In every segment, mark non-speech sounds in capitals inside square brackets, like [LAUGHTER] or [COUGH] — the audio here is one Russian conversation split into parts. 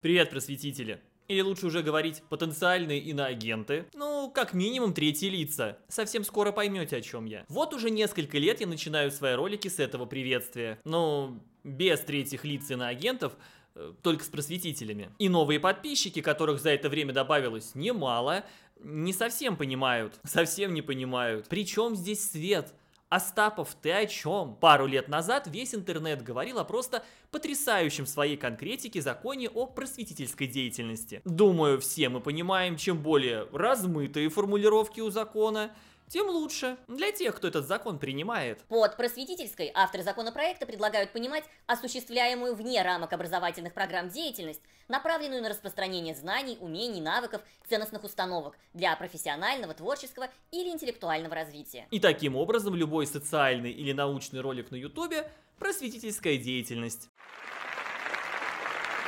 Привет, просветители! Или лучше уже говорить потенциальные иноагенты. Ну, как минимум третьи лица. Совсем скоро поймете, о чем я. Вот уже несколько лет я начинаю свои ролики с этого приветствия. Ну, без третьих лиц иноагентов, э, только с просветителями. И новые подписчики, которых за это время добавилось немало, не совсем понимают. Совсем не понимают. Причем здесь свет? Остапов, ты о чем? Пару лет назад весь интернет говорил о просто потрясающем своей конкретике законе о просветительской деятельности. Думаю, все мы понимаем, чем более размытые формулировки у закона, тем лучше для тех, кто этот закон принимает. Под просветительской авторы законопроекта предлагают понимать осуществляемую вне рамок образовательных программ деятельность, направленную на распространение знаний, умений, навыков, ценностных установок для профессионального, творческого или интеллектуального развития. И таким образом любой социальный или научный ролик на ютубе – просветительская деятельность.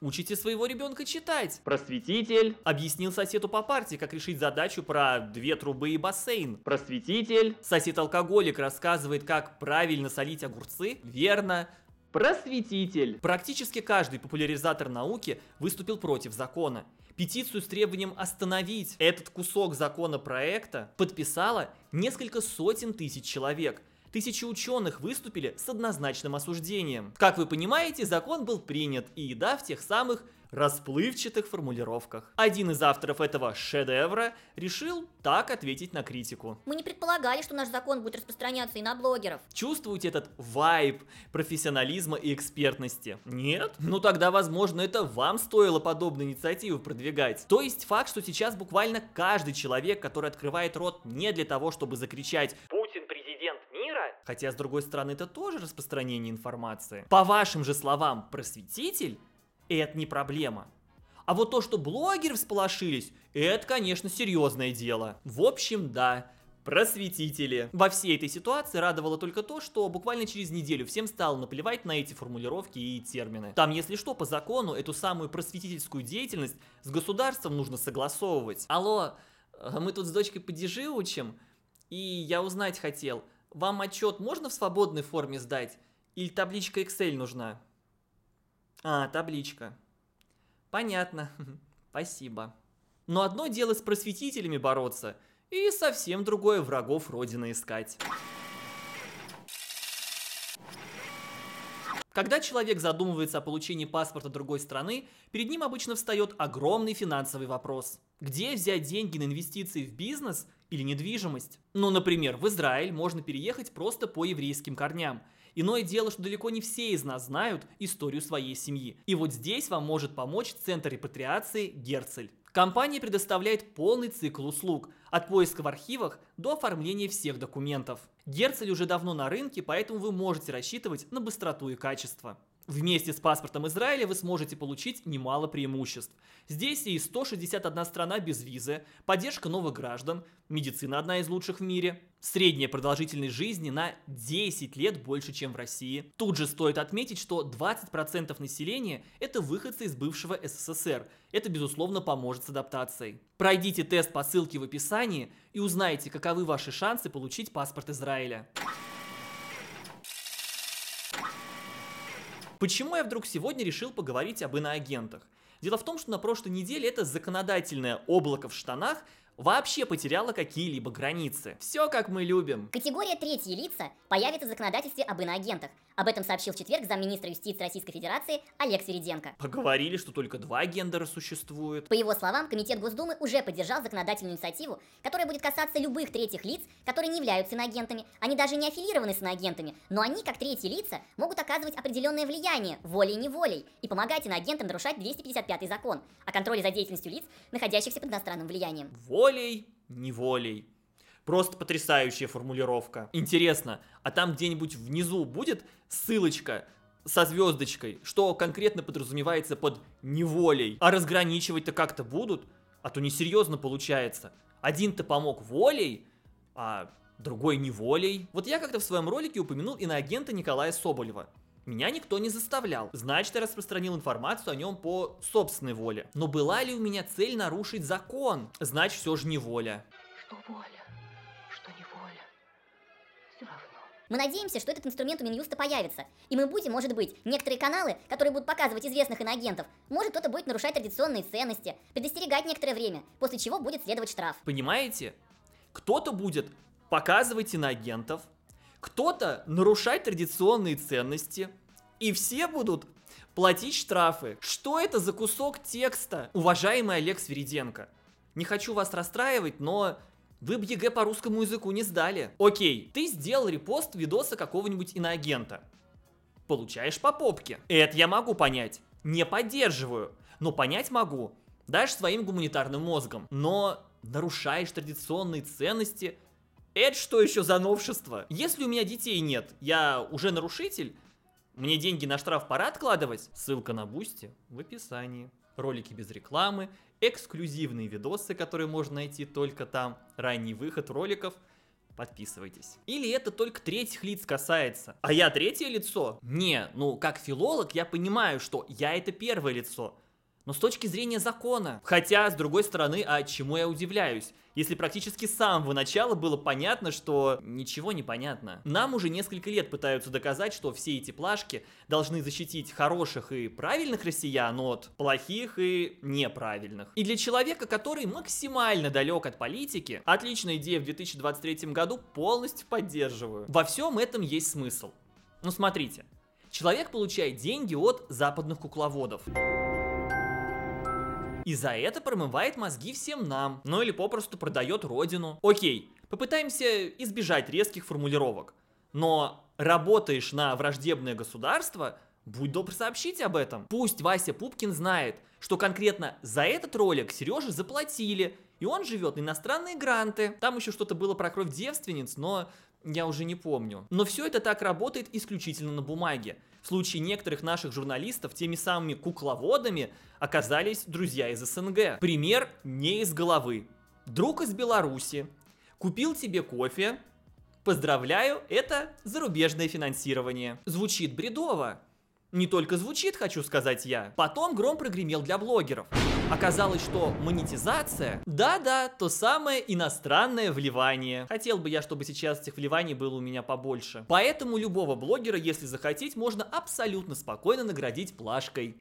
Учите своего ребенка читать. Просветитель. Объяснил соседу по парте, как решить задачу про две трубы и бассейн. Просветитель. Сосед-алкоголик рассказывает, как правильно солить огурцы. Верно. Просветитель. Практически каждый популяризатор науки выступил против закона. Петицию с требованием остановить этот кусок законопроекта подписало несколько сотен тысяч человек. Тысячи ученых выступили с однозначным осуждением. Как вы понимаете, закон был принят, и еда в тех самых расплывчатых формулировках. Один из авторов этого шедевра решил так ответить на критику. Мы не предполагали, что наш закон будет распространяться и на блогеров. Чувствуете этот вайб профессионализма и экспертности? Нет? Ну тогда, возможно, это вам стоило подобную инициативу продвигать. То есть факт, что сейчас буквально каждый человек, который открывает рот не для того, чтобы закричать Хотя, с другой стороны, это тоже распространение информации. По вашим же словам, просветитель – это не проблема. А вот то, что блогеры всполошились, это, конечно, серьезное дело. В общем, да, просветители. Во всей этой ситуации радовало только то, что буквально через неделю всем стало наплевать на эти формулировки и термины. Там, если что, по закону эту самую просветительскую деятельность с государством нужно согласовывать. Алло, э, мы тут с дочкой падежи учим, и я узнать хотел – вам отчет можно в свободной форме сдать? Или табличка Excel нужна? А, табличка. Понятно. [LAUGHS] Спасибо. Но одно дело с просветителями бороться, и совсем другое врагов Родины искать. Когда человек задумывается о получении паспорта другой страны, перед ним обычно встает огромный финансовый вопрос. Где взять деньги на инвестиции в бизнес или недвижимость? Ну, например, в Израиль можно переехать просто по еврейским корням. Иное дело, что далеко не все из нас знают историю своей семьи. И вот здесь вам может помочь Центр репатриации «Герцель». Компания предоставляет полный цикл услуг, от поиска в архивах до оформления всех документов. Герцель уже давно на рынке, поэтому вы можете рассчитывать на быстроту и качество. Вместе с паспортом Израиля вы сможете получить немало преимуществ. Здесь и 161 страна без визы, поддержка новых граждан, медицина одна из лучших в мире, средняя продолжительность жизни на 10 лет больше, чем в России. Тут же стоит отметить, что 20% населения – это выходцы из бывшего СССР. Это, безусловно, поможет с адаптацией. Пройдите тест по ссылке в описании и узнайте, каковы ваши шансы получить паспорт Израиля. Почему я вдруг сегодня решил поговорить об иноагентах? Дело в том, что на прошлой неделе это законодательное облако в штанах вообще потеряла какие-либо границы. Все как мы любим. Категория «третьи лица» появится в законодательстве об иноагентах. Об этом сообщил в четверг замминистра юстиции Российской Федерации Олег Свериденко. Поговорили, что только два гендера существует. По его словам, Комитет Госдумы уже поддержал законодательную инициативу, которая будет касаться любых третьих лиц, которые не являются иноагентами. Они даже не аффилированы с иноагентами, но они, как третьи лица, могут оказывать определенное влияние волей-неволей и помогать иноагентам нарушать 255 закон о контроле за деятельностью лиц, находящихся под иностранным влиянием. Вот волей-неволей. Просто потрясающая формулировка. Интересно, а там где-нибудь внизу будет ссылочка со звездочкой, что конкретно подразумевается под неволей? А разграничивать-то как-то будут? А то несерьезно получается. Один-то помог волей, а другой неволей. Вот я как-то в своем ролике упомянул иноагента Николая Соболева. Меня никто не заставлял. Значит, я распространил информацию о нем по собственной воле. Но была ли у меня цель нарушить закон? Значит, все же не воля. Что воля, что не воля. Все равно. Мы надеемся, что этот инструмент у Минюста появится. И мы будем, может быть, некоторые каналы, которые будут показывать известных иноагентов, может кто-то будет нарушать традиционные ценности, предостерегать некоторое время, после чего будет следовать штраф. Понимаете? Кто-то будет показывать иноагентов, кто-то нарушать традиционные ценности, и все будут платить штрафы. Что это за кусок текста, уважаемый Олег Свериденко? Не хочу вас расстраивать, но вы бы ЕГЭ по русскому языку не сдали. Окей, ты сделал репост видоса какого-нибудь иноагента. Получаешь по попке. Это я могу понять. Не поддерживаю. Но понять могу. Даже своим гуманитарным мозгом. Но нарушаешь традиционные ценности – это что еще за новшество? Если у меня детей нет, я уже нарушитель? Мне деньги на штраф пора откладывать? Ссылка на Бусти в описании. Ролики без рекламы, эксклюзивные видосы, которые можно найти только там, ранний выход роликов. Подписывайтесь. Или это только третьих лиц касается. А я третье лицо? Не, ну как филолог я понимаю, что я это первое лицо. Но с точки зрения закона. Хотя, с другой стороны, а чему я удивляюсь? Если практически с самого начала было понятно, что ничего не понятно. Нам уже несколько лет пытаются доказать, что все эти плашки должны защитить хороших и правильных россиян от плохих и неправильных. И для человека, который максимально далек от политики, отличная идея в 2023 году полностью поддерживаю. Во всем этом есть смысл. Ну смотрите, человек получает деньги от западных кукловодов. И за это промывает мозги всем нам. Ну или попросту продает родину. Окей, попытаемся избежать резких формулировок. Но работаешь на враждебное государство, будь добр сообщить об этом. Пусть Вася Пупкин знает, что конкретно за этот ролик Сереже заплатили, и он живет на иностранные гранты. Там еще что-то было про кровь девственниц, но я уже не помню. Но все это так работает исключительно на бумаге в случае некоторых наших журналистов теми самыми кукловодами оказались друзья из СНГ. Пример не из головы. Друг из Беларуси купил тебе кофе, поздравляю, это зарубежное финансирование. Звучит бредово. Не только звучит, хочу сказать я. Потом гром прогремел для блогеров. Оказалось, что монетизация, да-да, то самое иностранное вливание. Хотел бы я, чтобы сейчас этих вливаний было у меня побольше. Поэтому любого блогера, если захотеть, можно абсолютно спокойно наградить плашкой.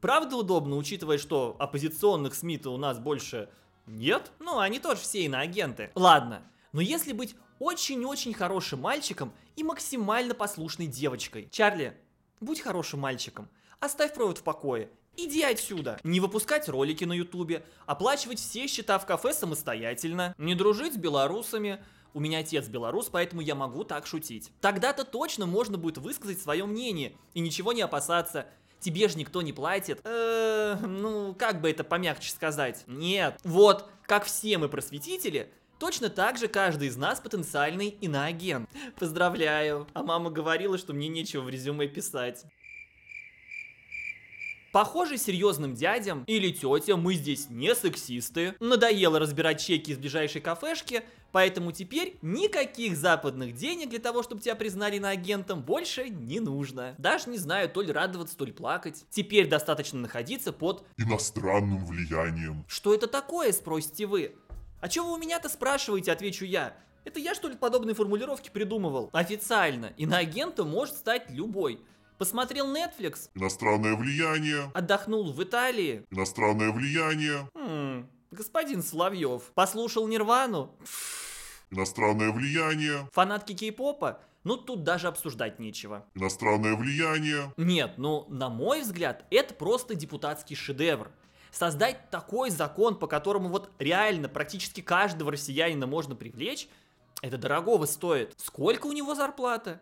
Правда удобно, учитывая, что оппозиционных СМИ-то у нас больше нет? Ну, они тоже все иноагенты. Ладно, но если быть очень-очень хорошим мальчиком и максимально послушной девочкой. Чарли, будь хорошим мальчиком. Оставь провод в покое Иди отсюда. Не выпускать ролики на ютубе, оплачивать все счета в кафе самостоятельно, не дружить с белорусами, у меня отец белорус, поэтому я могу так шутить. Тогда-то точно можно будет высказать свое мнение и ничего не опасаться. Тебе же никто не платит. Э, ну, как бы это помягче сказать? Нет. Вот, как все мы просветители, Точно так же каждый из нас потенциальный иноагент. Поздравляю. А мама говорила, что мне нечего в резюме писать. Похоже, серьезным дядям или тетям мы здесь не сексисты. Надоело разбирать чеки из ближайшей кафешки, поэтому теперь никаких западных денег для того, чтобы тебя признали на агентом, больше не нужно. Даже не знаю, то ли радоваться, то ли плакать. Теперь достаточно находиться под иностранным влиянием. Что это такое, спросите вы? А чего вы у меня-то спрашиваете, отвечу я. Это я, что ли, подобные формулировки придумывал? Официально. Иноагентом может стать любой. Посмотрел Netflix? Иностранное влияние. Отдохнул в Италии? Иностранное влияние. Хм, господин Соловьев. Послушал Нирвану? Иностранное влияние. Фанатки кей-попа? Ну, тут даже обсуждать нечего. Иностранное влияние. Нет, ну, на мой взгляд, это просто депутатский шедевр. Создать такой закон, по которому вот реально практически каждого россиянина можно привлечь, это дорогого стоит. Сколько у него зарплата?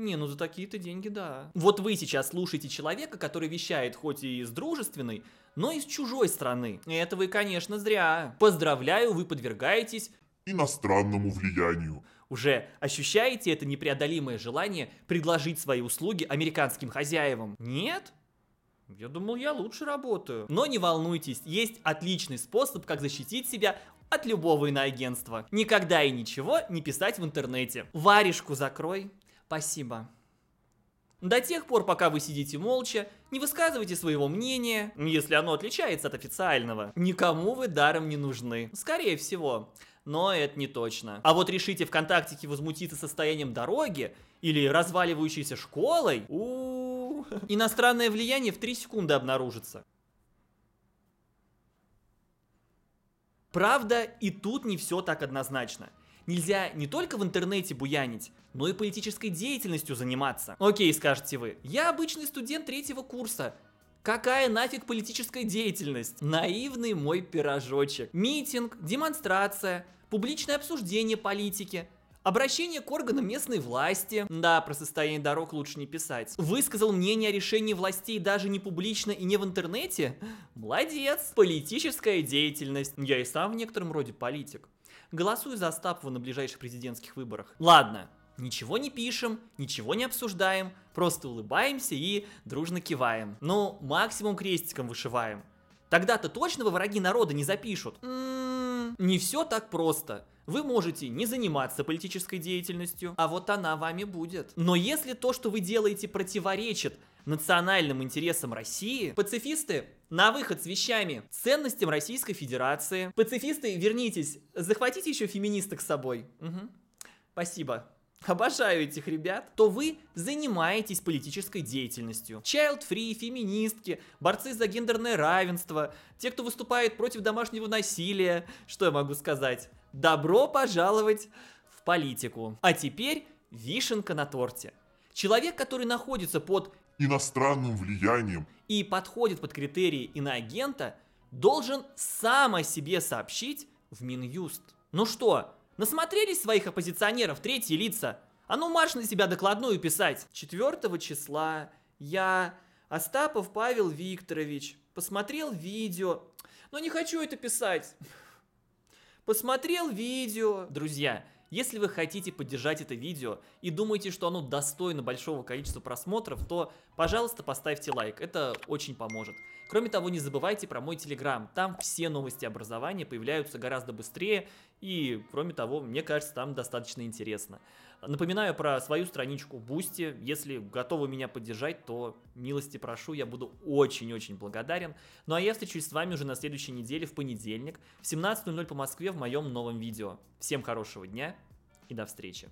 Не, ну за такие-то деньги, да. Вот вы сейчас слушаете человека, который вещает хоть и из дружественной, но из чужой страны. И это вы, конечно, зря. Поздравляю, вы подвергаетесь иностранному влиянию. Уже ощущаете это непреодолимое желание предложить свои услуги американским хозяевам? Нет? Я думал, я лучше работаю. Но не волнуйтесь, есть отличный способ, как защитить себя от любого иноагентства. Никогда и ничего не писать в интернете. Варежку закрой. Спасибо. До тех пор, пока вы сидите молча, не высказывайте своего мнения, если оно отличается от официального. Никому вы даром не нужны, скорее всего. Но это не точно. А вот решите ВКонтактике возмутиться состоянием дороги или разваливающейся школой, у, иностранное влияние в 3 секунды обнаружится. Правда, и тут не все так однозначно. Нельзя не только в интернете буянить, но и политической деятельностью заниматься. Окей, скажете вы, я обычный студент третьего курса, Какая нафиг политическая деятельность? Наивный мой пирожочек. Митинг, демонстрация, публичное обсуждение политики, Обращение к органам местной власти. Да, про состояние дорог лучше не писать. Высказал мнение о решении властей даже не публично и не в интернете? Молодец! Политическая деятельность. Я и сам в некотором роде политик. Голосую за Остапова на ближайших президентских выборах. Ладно, ничего не пишем, ничего не обсуждаем, просто улыбаемся и дружно киваем. Ну, максимум крестиком вышиваем. Тогда-то точно вы враги народа не запишут. М-м-м, не все так просто. Вы можете не заниматься политической деятельностью, а вот она вами будет. Но если то, что вы делаете, противоречит национальным интересам России, пацифисты на выход с вещами ценностям Российской Федерации. Пацифисты, вернитесь, захватите еще феминисток с собой. Угу. Спасибо. Обожаю этих ребят, то вы занимаетесь политической деятельностью. Child-free, феминистки, борцы за гендерное равенство, те, кто выступает против домашнего насилия. Что я могу сказать? Добро пожаловать в политику. А теперь вишенка на торте. Человек, который находится под иностранным влиянием и подходит под критерии иноагента, должен сам о себе сообщить в Минюст. Ну что, насмотрелись своих оппозиционеров третьи лица? А ну марш на себя докладную писать. 4 числа я, Остапов Павел Викторович, посмотрел видео, но не хочу это писать. Посмотрел видео. Друзья, если вы хотите поддержать это видео и думаете, что оно достойно большого количества просмотров, то, пожалуйста, поставьте лайк, это очень поможет. Кроме того, не забывайте про мой телеграм, там все новости образования появляются гораздо быстрее и, кроме того, мне кажется, там достаточно интересно. Напоминаю про свою страничку Бусти. Если готовы меня поддержать, то милости прошу, я буду очень-очень благодарен. Ну а я встречусь с вами уже на следующей неделе в понедельник в 17.00 по Москве в моем новом видео. Всем хорошего дня и до встречи.